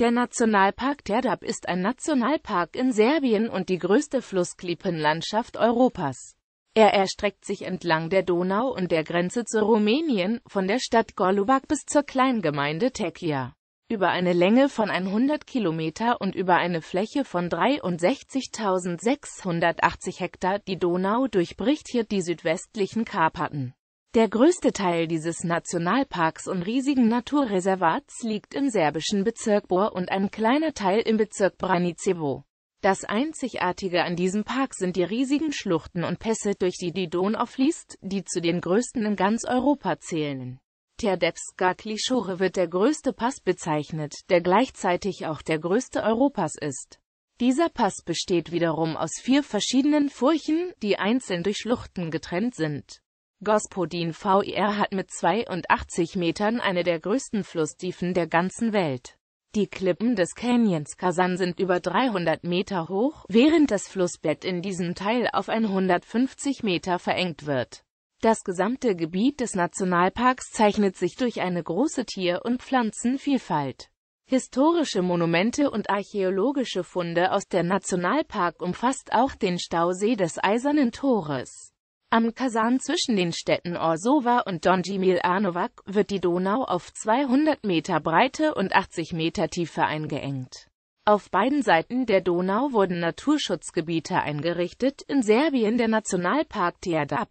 Der Nationalpark Terdab ist ein Nationalpark in Serbien und die größte Flussklippenlandschaft Europas. Er erstreckt sich entlang der Donau und der Grenze zu Rumänien, von der Stadt Golubac bis zur Kleingemeinde Tekia. Über eine Länge von 100 Kilometer und über eine Fläche von 63.680 Hektar die Donau durchbricht hier die südwestlichen Karpaten. Der größte Teil dieses Nationalparks und riesigen Naturreservats liegt im serbischen Bezirk Bor und ein kleiner Teil im Bezirk Branicevo. Das Einzigartige an diesem Park sind die riesigen Schluchten und Pässe, durch die die Donau fließt, die zu den größten in ganz Europa zählen. Terdebska Klischore wird der größte Pass bezeichnet, der gleichzeitig auch der größte Europas ist. Dieser Pass besteht wiederum aus vier verschiedenen Furchen, die einzeln durch Schluchten getrennt sind. Gospodin Vir hat mit 82 Metern eine der größten Flusstiefen der ganzen Welt. Die Klippen des Canyons Kazan sind über 300 Meter hoch, während das Flussbett in diesem Teil auf 150 Meter verengt wird. Das gesamte Gebiet des Nationalparks zeichnet sich durch eine große Tier- und Pflanzenvielfalt. Historische Monumente und archäologische Funde aus der Nationalpark umfasst auch den Stausee des Eisernen Tores. Am Kasan zwischen den Städten Orsova und Donjimil-Arnowak wird die Donau auf 200 Meter Breite und 80 Meter Tiefe eingeengt. Auf beiden Seiten der Donau wurden Naturschutzgebiete eingerichtet, in Serbien der Nationalpark Tiadap,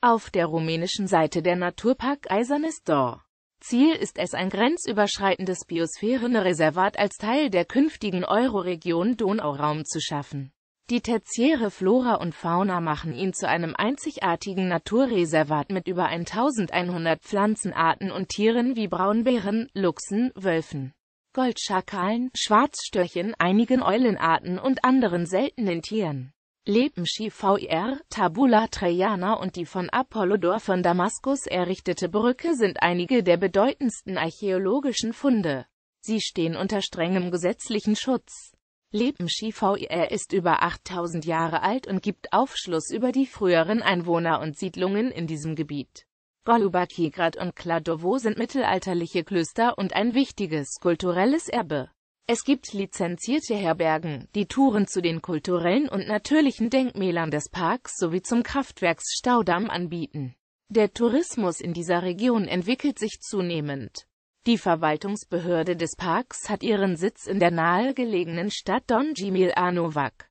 auf der rumänischen Seite der Naturpark Eisernes Dor. Ziel ist es, ein grenzüberschreitendes Biosphärenreservat als Teil der künftigen Euroregion Donauraum zu schaffen. Die tertiäre Flora und Fauna machen ihn zu einem einzigartigen Naturreservat mit über 1100 Pflanzenarten und Tieren wie Braunbären, Luchsen, Wölfen, Goldschakalen, Schwarzstörchen, einigen Eulenarten und anderen seltenen Tieren. Lebenschi VIR, Tabula Trajana und die von Apollodor von Damaskus errichtete Brücke sind einige der bedeutendsten archäologischen Funde. Sie stehen unter strengem gesetzlichen Schutz. Lebenschi Schifauer ist über 8000 Jahre alt und gibt Aufschluss über die früheren Einwohner und Siedlungen in diesem Gebiet. Golubaki Grad und Kladovo sind mittelalterliche Klöster und ein wichtiges kulturelles Erbe. Es gibt lizenzierte Herbergen, die Touren zu den kulturellen und natürlichen Denkmälern des Parks sowie zum Kraftwerksstaudamm anbieten. Der Tourismus in dieser Region entwickelt sich zunehmend. Die Verwaltungsbehörde des Parks hat ihren Sitz in der nahegelegenen Stadt Donji Milanovac.